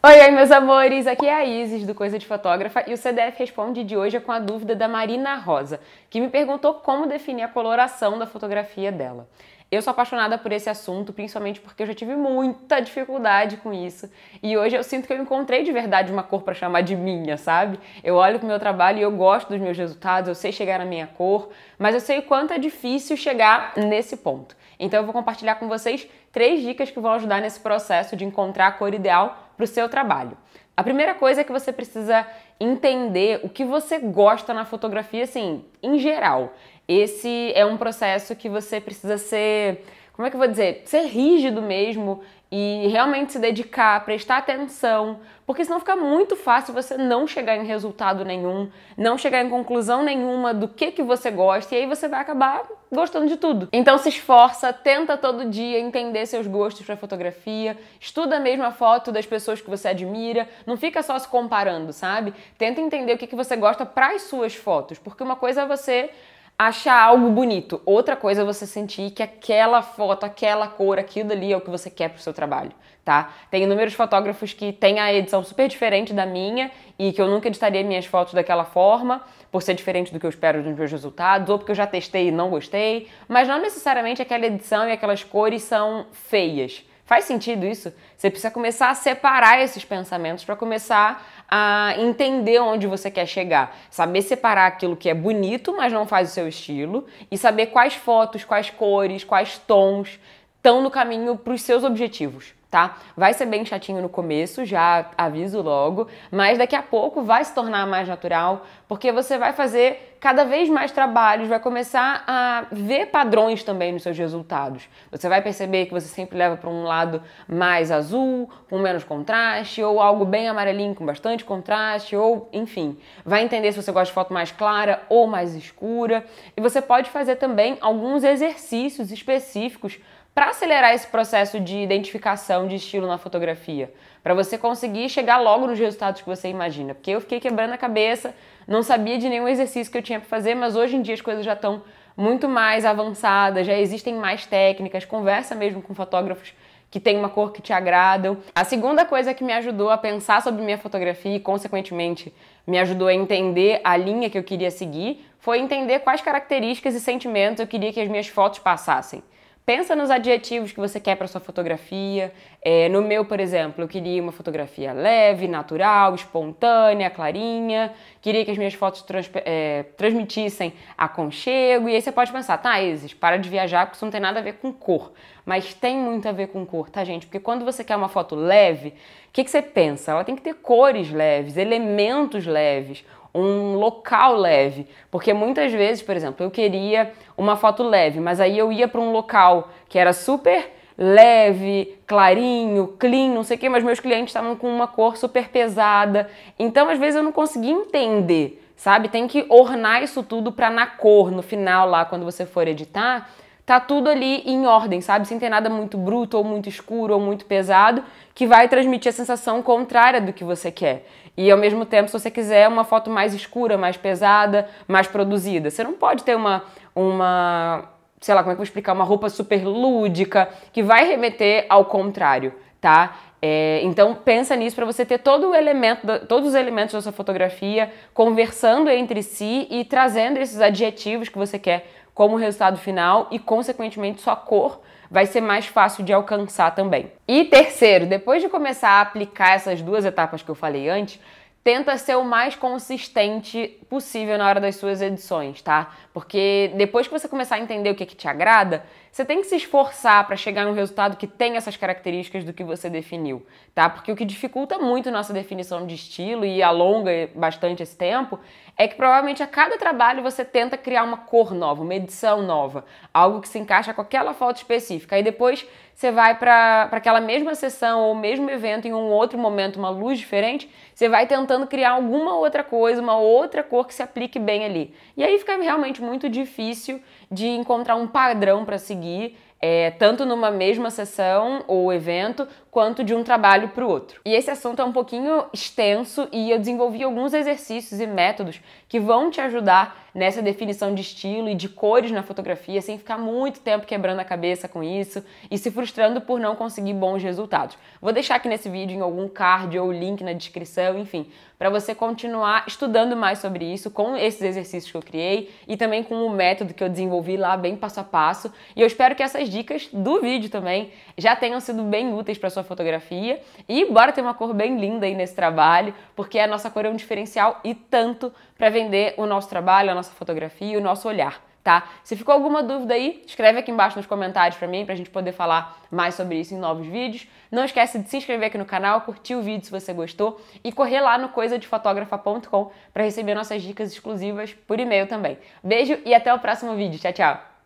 Oi, oi, meus amores! Aqui é a Isis do Coisa de Fotógrafa e o CDF Responde de hoje é com a dúvida da Marina Rosa, que me perguntou como definir a coloração da fotografia dela. Eu sou apaixonada por esse assunto, principalmente porque eu já tive muita dificuldade com isso. E hoje eu sinto que eu encontrei de verdade uma cor para chamar de minha, sabe? Eu olho pro meu trabalho e eu gosto dos meus resultados, eu sei chegar na minha cor, mas eu sei o quanto é difícil chegar nesse ponto. Então eu vou compartilhar com vocês três dicas que vão ajudar nesse processo de encontrar a cor ideal para o seu trabalho. A primeira coisa é que você precisa entender o que você gosta na fotografia, assim, em geral. Esse é um processo que você precisa ser como é que eu vou dizer, ser rígido mesmo e realmente se dedicar, prestar atenção, porque senão fica muito fácil você não chegar em resultado nenhum, não chegar em conclusão nenhuma do que que você gosta e aí você vai acabar gostando de tudo. Então se esforça, tenta todo dia entender seus gostos para fotografia, estuda mesmo a foto das pessoas que você admira, não fica só se comparando, sabe? Tenta entender o que que você gosta para as suas fotos, porque uma coisa é você achar algo bonito. Outra coisa é você sentir que aquela foto, aquela cor, aquilo ali é o que você quer pro seu trabalho, tá? Tem inúmeros fotógrafos que têm a edição super diferente da minha e que eu nunca editaria minhas fotos daquela forma, por ser diferente do que eu espero dos meus resultados, ou porque eu já testei e não gostei, mas não necessariamente aquela edição e aquelas cores são feias. Faz sentido isso? Você precisa começar a separar esses pensamentos para começar a entender onde você quer chegar. Saber separar aquilo que é bonito, mas não faz o seu estilo, e saber quais fotos, quais cores, quais tons estão no caminho para os seus objetivos tá? Vai ser bem chatinho no começo, já aviso logo, mas daqui a pouco vai se tornar mais natural, porque você vai fazer cada vez mais trabalhos, vai começar a ver padrões também nos seus resultados. Você vai perceber que você sempre leva para um lado mais azul, com menos contraste, ou algo bem amarelinho com bastante contraste, ou enfim, vai entender se você gosta de foto mais clara ou mais escura. E você pode fazer também alguns exercícios específicos para acelerar esse processo de identificação de estilo na fotografia, para você conseguir chegar logo nos resultados que você imagina. Porque eu fiquei quebrando a cabeça, não sabia de nenhum exercício que eu tinha para fazer, mas hoje em dia as coisas já estão muito mais avançadas, já existem mais técnicas, conversa mesmo com fotógrafos que tem uma cor que te agradam. A segunda coisa que me ajudou a pensar sobre minha fotografia e, consequentemente, me ajudou a entender a linha que eu queria seguir foi entender quais características e sentimentos eu queria que as minhas fotos passassem pensa nos adjetivos que você quer para sua fotografia. É, no meu, por exemplo, eu queria uma fotografia leve, natural, espontânea, clarinha. Queria que as minhas fotos trans, é, transmitissem aconchego. E aí você pode pensar, tá, Isis, para de viajar porque isso não tem nada a ver com cor. Mas tem muito a ver com cor, tá, gente? Porque quando você quer uma foto leve, o que, que você pensa? Ela tem que ter cores leves, elementos leves um local leve, porque muitas vezes, por exemplo, eu queria uma foto leve, mas aí eu ia para um local que era super leve, clarinho, clean, não sei o que, mas meus clientes estavam com uma cor super pesada. Então, às vezes eu não conseguia entender, sabe? Tem que ornar isso tudo para na cor, no final lá, quando você for editar, tá tudo ali em ordem, sabe? Sem ter nada muito bruto ou muito escuro ou muito pesado, que vai transmitir a sensação contrária do que você quer. E ao mesmo tempo, se você quiser uma foto mais escura, mais pesada, mais produzida, você não pode ter uma uma sei lá, como é que eu vou explicar, uma roupa super lúdica, que vai remeter ao contrário, tá? É, então pensa nisso para você ter todo o elemento, todos os elementos da sua fotografia conversando entre si e trazendo esses adjetivos que você quer como resultado final e, consequentemente, sua cor vai ser mais fácil de alcançar também. E terceiro, depois de começar a aplicar essas duas etapas que eu falei antes, tenta ser o mais consistente possível na hora das suas edições, tá? Porque depois que você começar a entender o que, é que te agrada, você tem que se esforçar para chegar um resultado que tem essas características do que você definiu, tá? Porque o que dificulta muito nossa definição de estilo e alonga bastante esse tempo é que provavelmente a cada trabalho você tenta criar uma cor nova, uma edição nova, algo que se encaixa com aquela foto específica. Aí depois você vai para aquela mesma sessão ou mesmo evento em um outro momento, uma luz diferente, você vai tentando criar alguma outra coisa, uma outra cor que se aplique bem ali. E aí fica realmente muito difícil de encontrar um padrão para seguir conseguir, é, tanto numa mesma sessão ou evento, quanto de um trabalho para o outro. E esse assunto é um pouquinho extenso e eu desenvolvi alguns exercícios e métodos que vão te ajudar nessa definição de estilo e de cores na fotografia, sem ficar muito tempo quebrando a cabeça com isso e se frustrando por não conseguir bons resultados. Vou deixar aqui nesse vídeo em algum card ou link na descrição, enfim, para você continuar estudando mais sobre isso com esses exercícios que eu criei e também com o método que eu desenvolvi lá bem passo a passo. E eu espero que essas dicas do vídeo também já tenham sido bem úteis para sua fotografia. E bora ter uma cor bem linda aí nesse trabalho, porque a nossa cor é um diferencial e tanto para vender o nosso trabalho, a nossa fotografia, o nosso olhar. Tá? Se ficou alguma dúvida aí, escreve aqui embaixo nos comentários para mim, para a gente poder falar mais sobre isso em novos vídeos. Não esquece de se inscrever aqui no canal, curtir o vídeo se você gostou e correr lá no coisadefotografa.com para receber nossas dicas exclusivas por e-mail também. Beijo e até o próximo vídeo. Tchau, tchau!